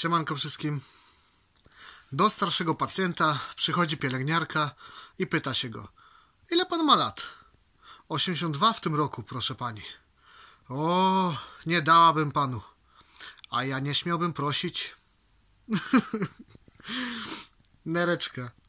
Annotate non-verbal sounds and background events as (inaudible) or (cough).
Siemanko wszystkim. Do starszego pacjenta przychodzi pielęgniarka i pyta się go: Ile pan ma lat? 82 w tym roku, proszę pani. O, nie dałabym panu. A ja nie śmiałbym prosić. (laughs) Nereczka.